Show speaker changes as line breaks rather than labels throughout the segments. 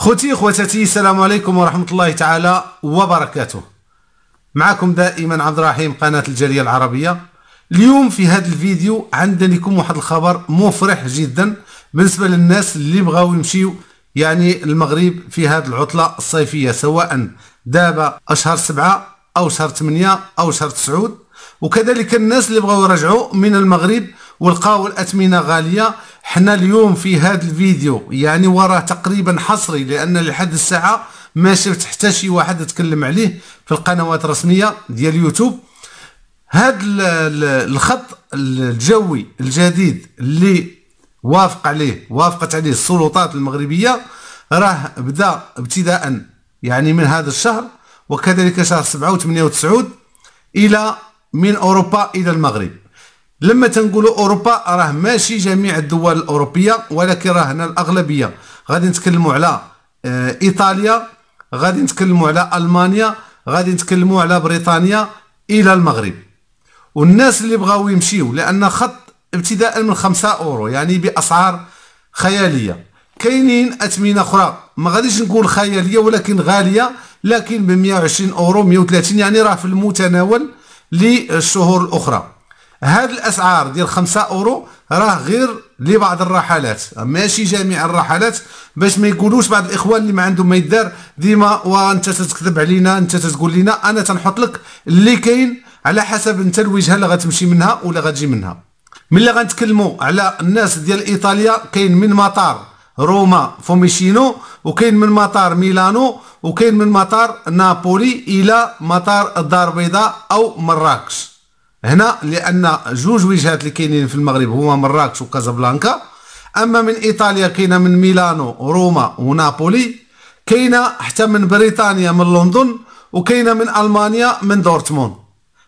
خوتي خواتاتي السلام عليكم ورحمة الله تعالى وبركاته معكم دائما عبد الرحيم قناة الجالية العربية اليوم في هذا الفيديو عندنا لكم واحد الخبر مفرح جدا بالنسبة للناس اللي بغاو يمشيو يعني المغرب في هذه العطلة الصيفية سواء دابا أشهر سبعة أو شهر ثمانية أو شهر تسعود وكذلك الناس اللي بغاو يرجعوا من المغرب ولقاو الاثمنه غاليه حنا اليوم في هذا الفيديو يعني وراه تقريبا حصري لان لحد الساعه ما شفت حتى شي واحد تكلم عليه في القنوات الرسميه ديال يوتيوب هذا الخط الجوي الجديد اللي وافق عليه وافقت عليه السلطات المغربيه راه بدا ابتداء يعني من هذا الشهر وكذلك شهر 7 و 8 و 9 الى من اوروبا الى المغرب لما تنقولوا اوروبا راه ماشي جميع الدول الاوروبيه ولكن راه هنا الاغلبيه غادي نتكلموا على آه، ايطاليا غادي نتكلموا على المانيا غادي نتكلموا على بريطانيا الى المغرب والناس اللي بغاو يمشيو لان خط ابتداء من 5 اورو يعني باسعار خياليه كاينين اثمنه اخرى ما غاديش نقول خياليه ولكن غاليه لكن ب 120 اورو 130 يعني راه في المتناول للشهور الاخرى هاد الاسعار ديال 5 اورو راه غير لبعض الرحلات ماشي جميع الرحلات باش ما يقولوش بعض الاخوان اللي ما عندهم ما يدار ديما وانت تتكذب علينا انت تقول لنا انا تنحط لك اللي كاين على حسب انت الوجهه اللي غتمشي منها ولا غتجي منها ملي غنتكلموا على الناس ديال ايطاليا كاين من مطار روما فوميشينو وكاين من مطار ميلانو وكاين من مطار نابولي الى مطار الدار البيضاء او مراكش هنا لان جوج وجهات اللي كاينين في المغرب هما مراكش وكازابلانكا اما من ايطاليا كاينه من ميلانو وروما ونابولي كاينه حتى من بريطانيا من لندن وكاينه من المانيا من دورتموند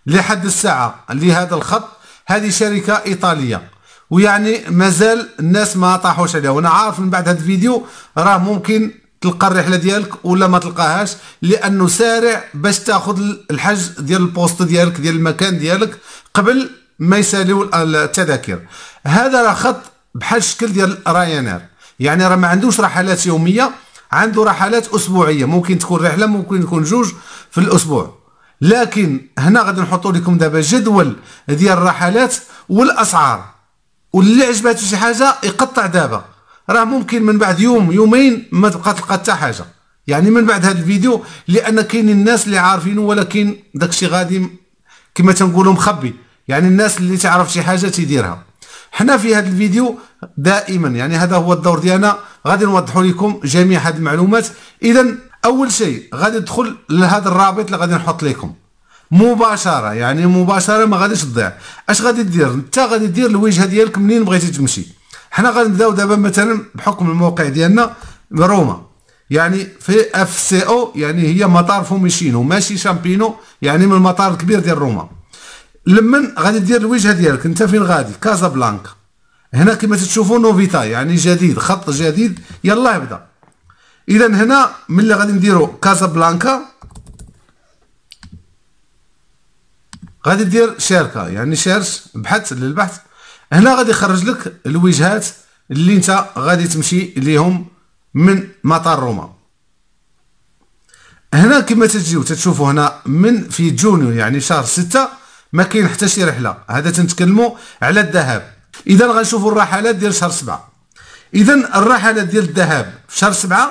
لحد الساعه لهذا الخط هذه شركه ايطاليه ويعني مازال الناس ما طاحوش عليها وانا عارف من بعد هذا الفيديو راه ممكن تلقى الرحله ديالك ولا ما تلقاهاش لانه سارع باش تاخذ الحجز ديال البوست ديالك ديال المكان ديالك قبل ما يساليو التذاكر هذا راه خط بحال الشكل ديال راينير يعني راه ما عندوش رحلات يوميه عنده رحلات اسبوعيه ممكن تكون رحله ممكن تكون جوج في الاسبوع لكن هنا غادي نحطوا لكم دابا جدول ديال الرحلات والاسعار واللي عجباتو شي حاجه يقطع دابا راه ممكن من بعد يوم يومين ما تبقى تلقى حتى حاجه يعني من بعد هذا الفيديو لان كاين الناس اللي عارفينه ولكن داكشي غادي كما تنقولوا مخبي يعني الناس اللي تعرف شي حاجه تيديرها حنا في هذا الفيديو دائما يعني هذا هو الدور ديالنا غادي نوضحوا لكم جميع هذه المعلومات اذا اول شيء غادي تدخل لهذا الرابط اللي غادي نحط لكم مباشره يعني مباشره ما غاديش تضيع اش غادي دير انت غادي دير الوجهه ديالك منين بغيتي تمشي حنا غنبداو دابا مثلا بحكم الموقع ديالنا روما يعني في اف سي او يعني هي مطار فوميشينو ماشي شامبينو يعني من المطار الكبير ديال روما لمن غادي دير الوجهه ديالك انت فين غادي كازابلانكا هنا كما تشوفوا نوفيتا يعني جديد خط جديد يلا ابدا اذا هنا ملي غادي نديرو كازابلانكا غادي دير شركه يعني شيرش بحث للبحث هنا غادي يخرج لك الوجهات اللي انت غادي تمشي ليهم من مطار روما هنا كما تجيو تتشوفوا هنا من في جونيو يعني شهر ستة ما كاين حتى شي رحله هذا تنتكلموا على الذهاب اذا غنشوفوا الرحلات ديال شهر سبعة اذا الرحلات ديال الذهاب في شهر سبعة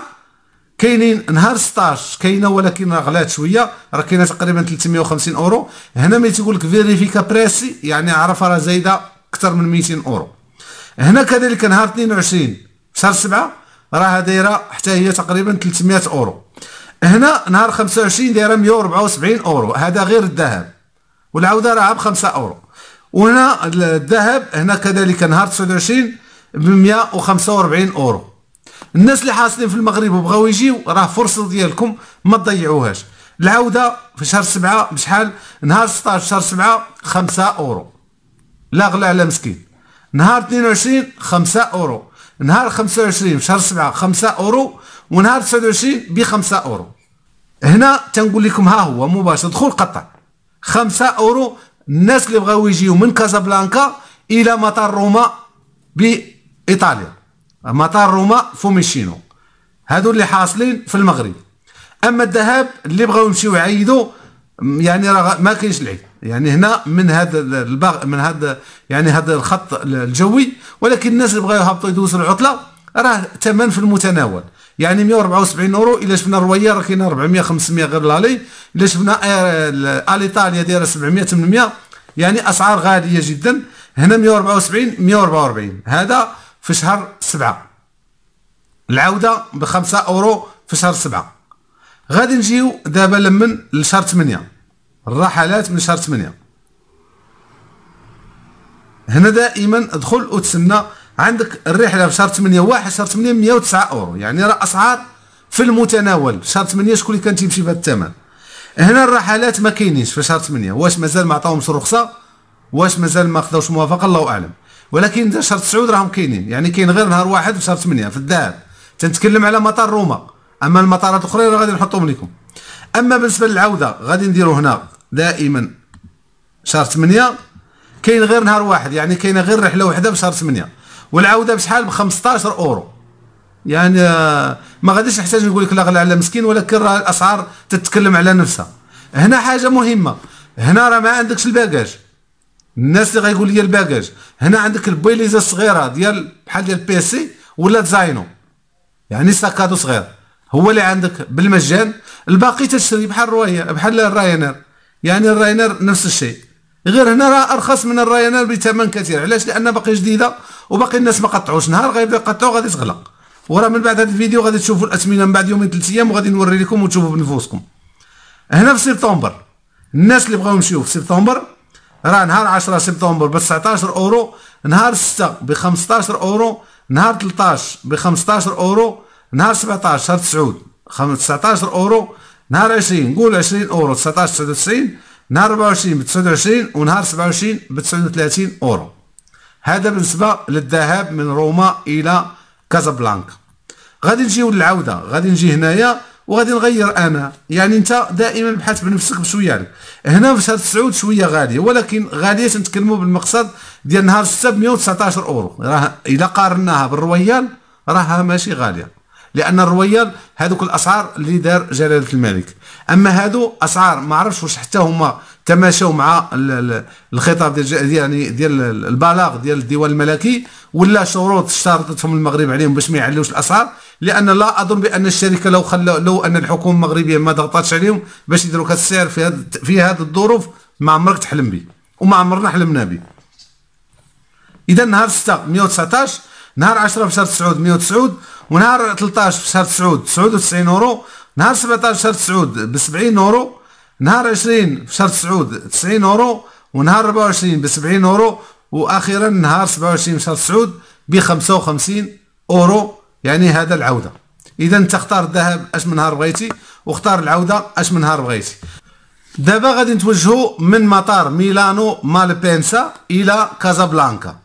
كاينين نهار 16 كاينه ولكن غلات شويه راه كاينه تقريبا 350 اورو هنا ملي تيقول لك فيريفيكا بريسي يعني عرف راه زايده اكثر من 200 اورو هنا كذلك نهار 22 شهر 7 راها دايره حتى هي تقريبا 300 اورو هنا نهار 25 دايره 174 اورو هذا غير الذهب والعوده راها ب 5 اورو وهنا الذهب هنا كذلك نهار 29 ب 145 اورو الناس اللي حاصلين في المغرب وبغاو يجيو راه فرصه ديالكم ما تضيعوهاش العوده في شهر 7 بشحال نهار 16 شهر 7 5 اورو لا غلا على مسكين نهار 22 5 اورو نهار 25 شهر 7 5 اورو ونهار 29 ب 5 اورو هنا تنقول لكم ها هو مباشر دخول قطر 5 اورو الناس اللي بغاو يجيو من كازابلانكا الى مطار روما بايطاليا مطار روما فوميشينو هادو اللي حاصلين في المغرب اما الذهاب اللي بغاو يمشيو يعيدوا يعني راه ما كاينش العيد يعني هنا من هذا البغ من هذا يعني هذا الخط الجوي ولكن الناس اللي بغاو يهبطوا يدوسوا العطله راه ثمن في المتناول يعني 174 اورو الا شفنا رويه راه كاينه 400 500 غير لالي الا شفنا آه، اليطاليا دايره 700 800 يعني اسعار غاليه جدا هنا 174 144 هذا في شهر 7 العوده ب 5 اورو في شهر 7 غادي نجيو دابا لمن لشهر 8 الرحلات من شهر 8 هنا دائما ادخل وتسنى عندك الرحله في شهر 8 واحد شهر 8 109 اورو يعني راه اسعار في المتناول شهر 8 شكون اللي كان تيمشي بهذا الثمن هنا الرحلات ما كاينينش في شهر 8 واش مازال ما عطاهمش الرخصه واش مازال ما خداوش موافقه الله اعلم ولكن شهر 9 راهم كاينين يعني كاين غير نهار واحد في شهر 8 في الذهب تنتكلم على مطار روما اما المطارات الاخرى راه غادي نحطهم لكم اما بالنسبه للعوده غادي نديرو هنا دائما شهر 8 كاين غير نهار واحد يعني كاينه غير رحله وحده في شهر 8 والعوده بشحال ب 15 اورو يعني آه، ما غاديش نحتاج نقول لك لا غلا على مسكين ولكن راه الاسعار تتكلم على نفسها هنا حاجه مهمه هنا راه ما عندكش الباكاج الناس اللي غايقول لي الباكاج هنا عندك البيليزه الصغيره ديال بحال ديال بيسي ولا تزاينو يعني ساكادو صغير هو اللي عندك بالمجان الباقي تشتري بحال روايه بحال الراينر يعني الراينر نفس الشيء غير هنا راه ارخص من الراينر بثمن كثير علاش لان باقي جديده وباقي الناس ما قطعوش نهار غيبدا يقطعوا غادي تغلق وراه من بعد هذا الفيديو غادي تشوفوا الاثمنه من بعد يومين ثلاث ايام وغادي نوري لكم وتشوفوا بنفوسكم هنا في سبتمبر الناس اللي بغاو يمشيو في سبتمبر راه نهار 10 سبتمبر ب 19 اورو نهار 6 ب 15 اورو نهار 13 ب 15 اورو نهار 17 شهر 9 19 اورو نهار 20 نقول 20 اورو 19 99 نهار 24 ب 29 ونهار 27 ب 39 اورو هذا بالنسبه للذهاب من روما الى كازابلانكا غادي نجيو للعوده غادي نجي هنايا وغادي نغير انا يعني انت دائما بحث بنفسك بشويه يعني. هنا في شهر 9 شويه غاليه ولكن غاليه نتكلموا بالمقصد ديال نهار 6 ب 119 اورو راه الا قارناها بالرويال راها ماشي غاليه لان الرويال هذوك الاسعار اللي دار جلاله الملك اما هذو اسعار ما عرفتش واش حتى هما تماشوا مع الخطاب ديال يعني ديال البلاغ ديال الديوان الملكي ولا شروط اشترطتهم المغرب عليهم باش ما يعلوش الاسعار لان لا اظن بان الشركه لو خلو لو ان الحكومه المغربيه ما ضغطتش عليهم باش يديروا هذا السعر في هاد في هذه الظروف ما عمرك تحلم به وما عمرنا حلمنا به اذا نهار 6 119 نهار 10 في شهر 9 109 ونهار 13 في شهر 9 99 اورو نهار 17 في شهر 9 ب 70 اورو نهار 20 في شهر 9 90 اورو ونهار 24 ب 70 اورو واخيرا نهار 27 في شهر 9 ب 55 اورو يعني هذا العوده اذا انت اختار الذهب اش من نهار بغيتي واختار العوده اش من نهار بغيتي دابا غادي نتوجهوا من مطار ميلانو مالبينسا الى كازابلانكا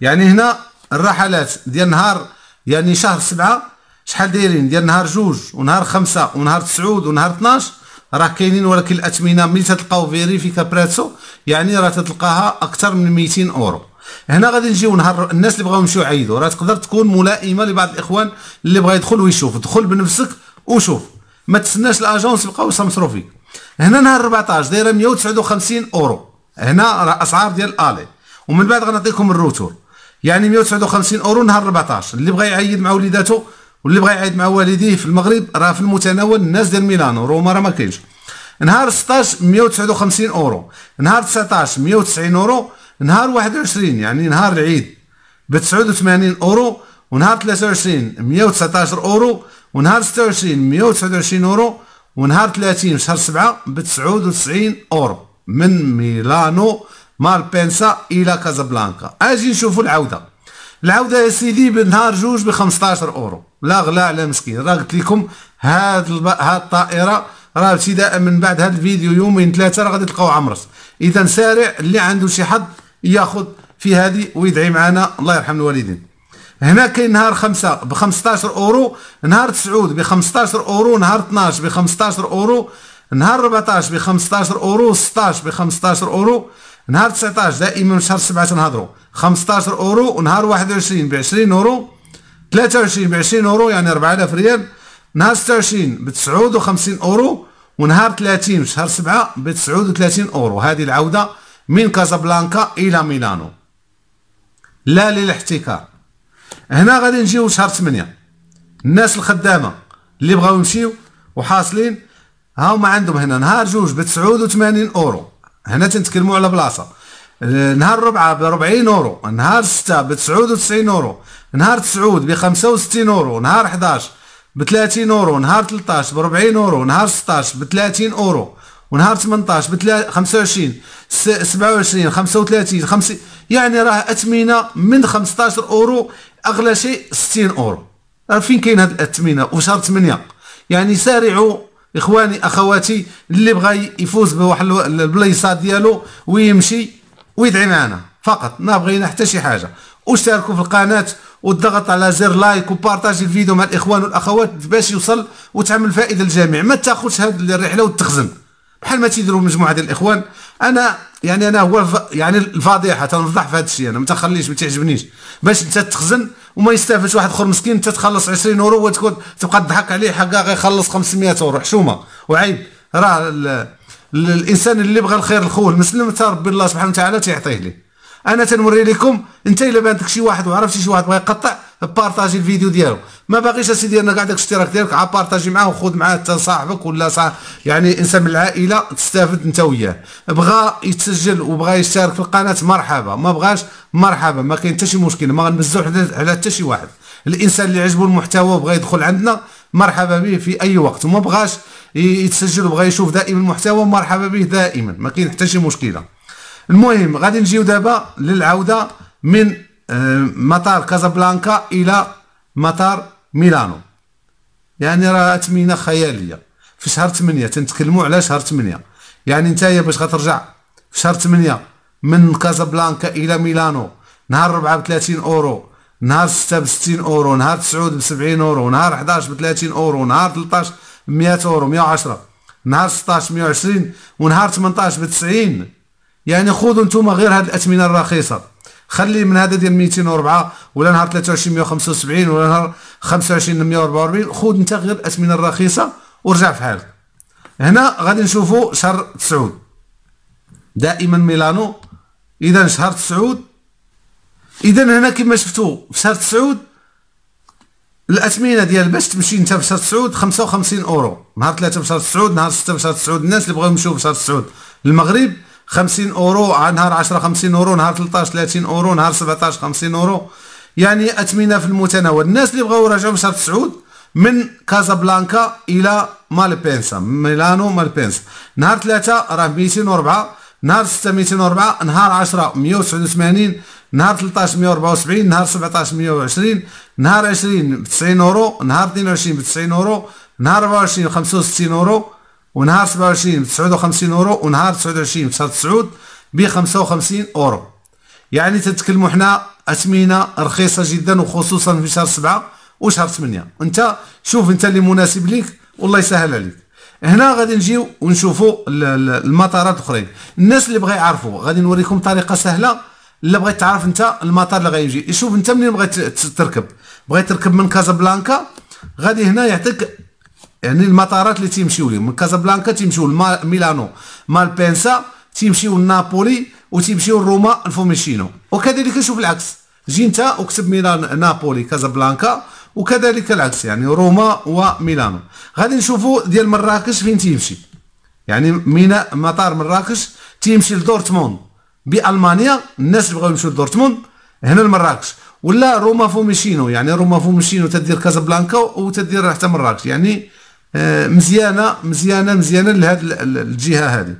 يعني هنا الرحلات ديال نهار يعني شهر سبعة شحال دايرين ديال نهار جوج ونهار خمسة ونهار تسعود ونهار 12 راه كاينين ولكن الاثمنه ملي تلقاو فيريفي كابراتسو يعني راه تتلقاها اكثر من 200 اورو هنا غادي نجيو نهار الناس اللي بغاو يمشيو يعيدوا راه تقدر تكون ملائمه لبعض الاخوان اللي بغا يدخل ويشوف دخل بنفسك وشوف ما تسناش الاجونس يبقاو يسمصرو فيك هنا نهار 14 دايره 159 اورو هنا راه اسعار ديال الالي ومن بعد غنعطيكم الروتور يعني 159 اورو نهار 14 اللي بغى يعيد مع وليداتو واللي بغى يعيد مع والديه في المغرب راه في المتناول الناس ديال ميلانو روما راه ما كاينش نهار 16 159 اورو نهار 19 190 اورو نهار 21 يعني نهار العيد ب 89 اورو ونهار 23 119 اورو ونهار 26 129 اورو ونهار 30 شهر 7 ب 99 اورو من ميلانو مالبنسا الى كازابلانكا اجي نشوفوا العوده العوده يا سيدي بنهار جوج ب 15 اورو لا غلا على مسكين راه قلت لكم هاد الب... هاد الطائره راه ابتداء من بعد هاد الفيديو يومين ثلاثه راه غادي تلقاو عمرس اذا سارع اللي عنده شي حظ ياخذ في هذه ويدعي معنا الله يرحم الوالدين هنا كاين نهار خمسة ب 15 اورو نهار تسعود ب 15 اورو نهار 12 ب 15 اورو نهار 14 ب 15 اورو 16 ب 15 اورو نهار 19 دائما شهر 7 تنهضروا 15 اورو ونهار 21 ب 20 اورو 23 ب 20 اورو يعني 4000 ريال نهار 26 ب 59 اورو ونهار 30 شهر 7 ب 39 اورو هذه العوده من كازابلانكا الى ميلانو لا للاحتكار هنا غادي نجيو شهر 8 الناس الخدامه اللي بغاو يمشيو وحاصلين هاو ما عندهم هنا نهار جوج ب 89 اورو هنا تنتكلموا على بلاصه نهار ربعة ب 40 اورو نهار 6 ب 99 اورو نهار 9 ب 65 اورو نهار 11 ب 30 اورو نهار 13 ب 40 اورو نهار 16 ب 30 اورو ونهار 18 ب 25 27 35 50 يعني راه اثمنه من 15 اورو اغلى شيء 60 اورو راه فين كاين هاد الاثمنه وشهر 8 يعني سارعوا اخواني اخواتي اللي بغى يفوز بواحد البلايصه ديالو ويمشي ويدعي معنا فقط ما بغينا حتى شي حاجه واشتركوا في القناه والضغط على زر لايك وبارطاج الفيديو مع الاخوان والاخوات باش يوصل وتعمل فائده للجميع ما تاخذش هذه الرحله وتخزن بحال ما تيديروا مجموعه ديال الاخوان انا يعني انا هو الف... يعني الفضيحه تنفضح في هذا الشيء انا ما تخليش ما تعجبنيش باش انت تخزن وما يستافدش واحد اخر مسكين انت تخلص 20 اورو وتكون تبقى تضحك عليه حقا غيخلص 500 اورو حشومه وعيب راه ال... الانسان اللي بغى الخير لخوه المسلم حتى ربي الله سبحانه وتعالى تيعطيه ليه انا تنوري لكم انت الا بان شي واحد وعرفتي شي واحد بغى يقطع بارطاجي الفيديو ديالو ما باغيش اسيدي انا كاع داك الاشتراك ديالك عا بارطاجي معاه وخذ معاه حتى صاحبك ولا صاحب يعني انسان من العائله تستافد انت وياه بغى يتسجل وبغى يشترك في القناه مرحبا ما بغاش مرحبا ما كاين حتى شي مشكل ما غنبزو على حتى شي واحد الانسان اللي عجبو المحتوى وبغى يدخل عندنا مرحبا به في اي وقت وما بغاش يتسجل وبغى يشوف دائما المحتوى مرحبا به دائما ما كاين حتى شي مشكله المهم غادي نجيو دابا للعوده من آه، مطار كازابلانكا الى مطار ميلانو يعني راه تمينه خياليه في شهر 8 تنتكلموا على شهر 8 يعني نتايا باش غترجع في شهر 8 من كازابلانكا الى ميلانو نهار 4 ب 30 اورو نهار 6 ب 60 اورو نهار 9 ب 70 اورو نهار 11 ب 30 اورو نهار 13 ب 100 اورو 110 نهار 16 120 ونهار 18 ب 90 يعني خذوا نتوما غير هاد الاثمنه الرخيصه خلي من هذا ديال 204 ولا نهار 23 175 ولا نهار 25 144 خذ انت غير الاثمنه الرخيصه ورجع في حالك هنا غادي نشوفوا شهر 9 دائما ميلانو اذا شهر 9 اذا هنا كما شفتوا في شهر 9 الاثمنه ديال باش تمشي انت في شهر 9 55 اورو نهار 3 في شهر 9 نهار 6 في شهر 9 الناس اللي بغاو يمشيو في شهر 9 المغرب 50 اورو نهار 10 50 اورو نهار 13 30 اورو نهار 17 50 اورو يعني اثمنه في المتناول الناس اللي بغاو يراجعوا في شهر تسعود من كازابلانكا الى مالبينسا ميلانو مالبينسا نهار 3 راه 204 نهار 6 204 نهار 10 189 نهار 13 174 نهار 17 120 نهار 20 ب 90 اورو نهار 22 ب 90 اورو نهار 24 65 اورو ونهار 27 ب 59 اورو ونهار 29 ب 99 ب 55 اورو يعني تتكلموا حنا اثمنه رخيصه جدا وخصوصا في شهر 7 وشهر 8 انت شوف انت اللي مناسب ليك والله يسهل عليك هنا غادي نجيو ونشوفوا المطارات الاخرين الناس اللي بغا يعرفوا غادي نوريكم طريقه سهله الا بغيت تعرف انت المطار اللي غيجي شوف انت منين بغيت تركب بغيت تركب من كازابلانكا غادي هنا يعطيك يعني المطارات اللي تيمشيو لهم من كازابلانكا تيمشيو لميلانو مالبينسا تيمشيو لنابولي وتيمشيو لروما الفوميشينو وكذلك شوف العكس جي انت وكتب ميلان نابولي كازابلانكا وكذلك العكس يعني روما وميلانو غادي نشوفوا ديال مراكش فين تيمشي يعني ميناء مطار مراكش تيمشي لدورتموند بالمانيا الناس اللي بغاو يمشيو لدورتموند هنا لمراكش ولا روما فوميشينو يعني روما فوميشينو تدير كازابلانكا وتدير حتى مراكش يعني آه، مزيانه مزيانه مزيانه لهذ الجهه هذه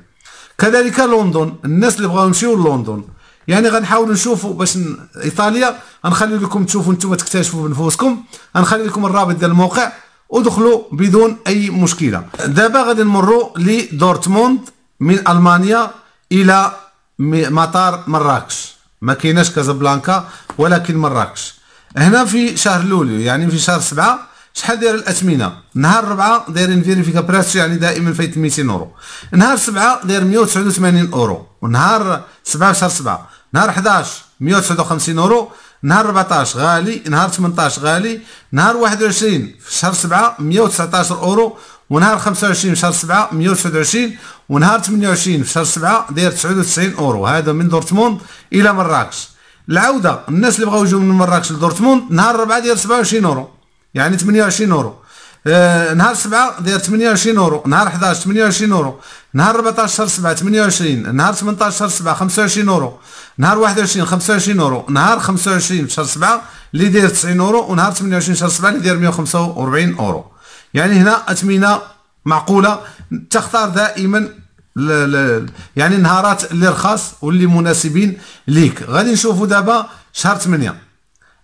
كذلك لندن الناس اللي بغاو يمشيو لندن يعني غنحاولوا نشوفوا باش ن... ايطاليا غنخلي لكم تشوفوا نتوما تكتشفوا بنفوسكم غنخلي لكم الرابط ديال الموقع ودخلوا بدون اي مشكله دابا غادي نمروا لدورتموند من المانيا الى مطار مراكش ما كايناش كازابلانكا ولكن مراكش هنا في شهر لوليو يعني في شهر سبعة شحال داير الاثمنه نهار 4 دايرين فيريفيكا براسو يعني دائما فايت 200 اورو نهار 7 داير 189 اورو ونهار 7 شهر 7 نهار 11 159 اورو نهار 14 غالي نهار 18 غالي نهار 21 في شهر 7 119 اورو ونهار 25 في شهر 7 129 ونهار 28 في شهر 7 داير 99 اورو هذا من دورتموند الى مراكش العوده الناس اللي بغاو يجيو من مراكش لدورتموند نهار 4 داير 27 اورو يعني 28 آه، اورو نهار 7 داير 28 اورو نهار 11 28 اورو نهار 14 شهر 7 28 نهار 18 شهر 7 25 اورو نهار 21 25 اورو نهار 25 شهر 7 اللي داير 90 اورو ونهار 28 شهر 7 اللي داير 145 اورو يعني هنا اثمنه معقوله تختار دائما لا لا يعني النهارات اللي رخاص واللي مناسبين ليك غادي نشوفوا دابا شهر 8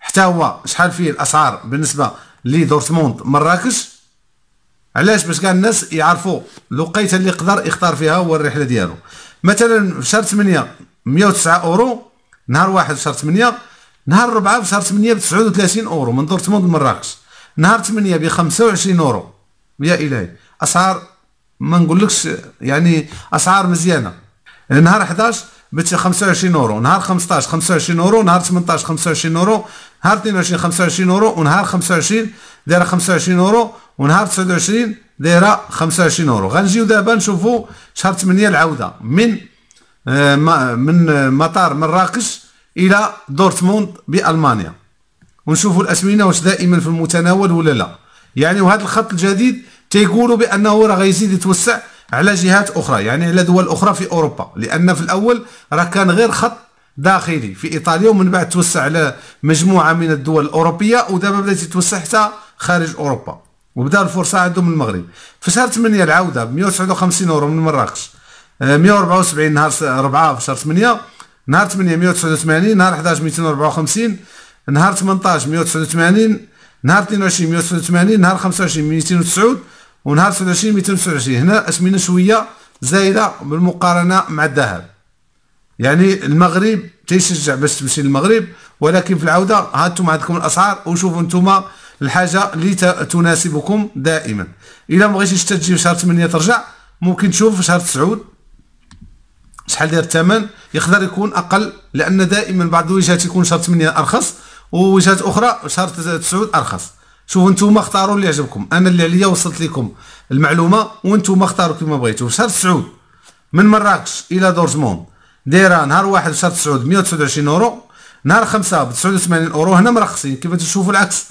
حتى هو شحال فيه الاسعار بالنسبه لي دورتموند مراكش علاش باش كاع الناس يعرفوا الوقيته اللي يقدر يختار فيها هو الرحله ديالو مثلا في شهر 8 109 اورو نهار واحد في شهر 8 نهار 4 في شهر 8 ب 39 اورو من دورتموند لمراكش نهار 8 ب 25 اورو يا الهي اسعار ما نقولكش يعني اسعار مزيانه نهار 11 25 يورو نهار 15 25 يورو نهار 18 25 يورو نهار 22 25 يورو ونهار 25 دايره 25 يورو ونهار 29 دايره 25 يورو غنجيو دابا نشوفوا شهر 8 العوده من آه من آه، مطار مراكش الى دورتموند بالمانيا ونشوفوا الاسمنه واش دائما في المتناول ولا لا يعني وهذا الخط الجديد تيقولوا بانه راه غيزيد يتوسع على جهات أخرى يعني على دول أخرى في أوروبا لأن في الأول راه كان غير خط داخلي في إيطاليا ومن بعد توسع على مجموعة من الدول الأوروبية ودابا بدأت يتوسع حتى خارج أوروبا وبدا الفرصة عندهم من المغرب في شهر 8 العودة ب 159 أورو من مراكش 174 آه، نهار 4 في شهر 8 نهار 8 189 نهار 11 254 نهار 18 189 نهار 22 189 نهار 25 209 ونهار 23 229 هنا اثمنه شويه زايده بالمقارنه مع الذهب يعني المغرب تيشجع باش تمشي للمغرب ولكن في العوده هانتم عندكم الاسعار وشوفوا نتوما الحاجه اللي تناسبكم دائما الا ما بغيتيش تجي شهر 8 ترجع ممكن تشوف في شهر 9 شحال داير الثمن يقدر يكون اقل لان دائما بعض الوجهات يكون شهر 8 ارخص ووجهات اخرى شهر 9 ارخص شوفوا نتوما اختاروا اللي عجبكم انا اللي عليا وصلت لكم المعلومه وانتوما اختاروا كما بغيتوا شهر تسعود من مراكش الى دورزمون دايره نهار واحد شهر تسعود 129 يورو نهار خمسة ب 89 اورو هنا مرخصين كيف تشوفوا العكس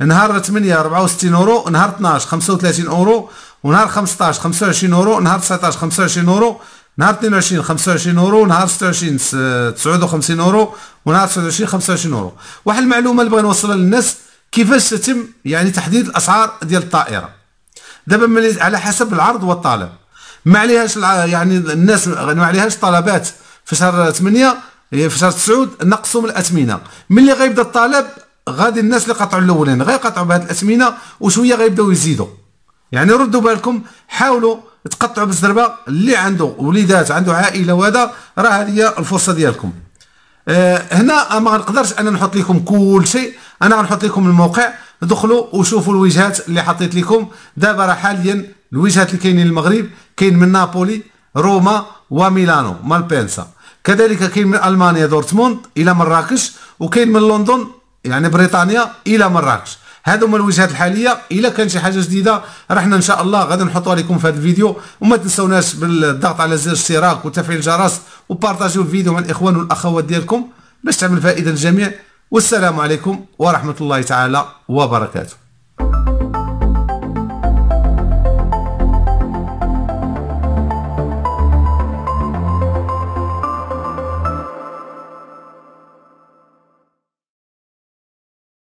نهار 8 64 اورو نهار 12 35 اورو ونهار 15 25 اورو نهار 19 25 اورو نهار 22 25 اورو نهار 26 59 اورو ونهار 29 25 اورو واحد المعلومه اللي بغي نوصلها للناس كيفاش تتم يعني تحديد الاسعار ديال الطائره دابا على حسب العرض والطلب ما عليهاش يعني الناس ما عليهاش طلبات في شهر 8 إيه، في شهر 9 نقصوا من الاثمنه ملي غيبدا الطلب غادي الناس اللي قطعوا الاولين غيقطعوا بهذه الاثمنه وشويه غيبداو يزيدوا يعني ردوا بالكم حاولوا تقطعوا بالزربه اللي عنده وليدات عنده عائله وهذا راه هذه الفرصه ديالكم آه هنا ما غنقدرش انا نحط لكم كل شيء انا غنحط لكم الموقع دخلوا وشوفوا الوجهات اللي حطيت لكم دابا راه حاليا الوجهات اللي كاينين المغرب كاين من نابولي روما وميلانو مالبينسا كذلك كاين من المانيا دورتموند الى مراكش وكاين من لندن يعني بريطانيا الى مراكش هذا هما الوجهات الحاليه الا كان شي حاجه جديده رحنا ان شاء الله غادي نحطوها لكم في هذا الفيديو وما تنسوناش بالضغط على زر الاشتراك وتفعيل الجرس وبارطاجيو الفيديو مع الاخوان والاخوات ديالكم باش تعمل فائده للجميع والسلام عليكم ورحمه الله تعالى وبركاته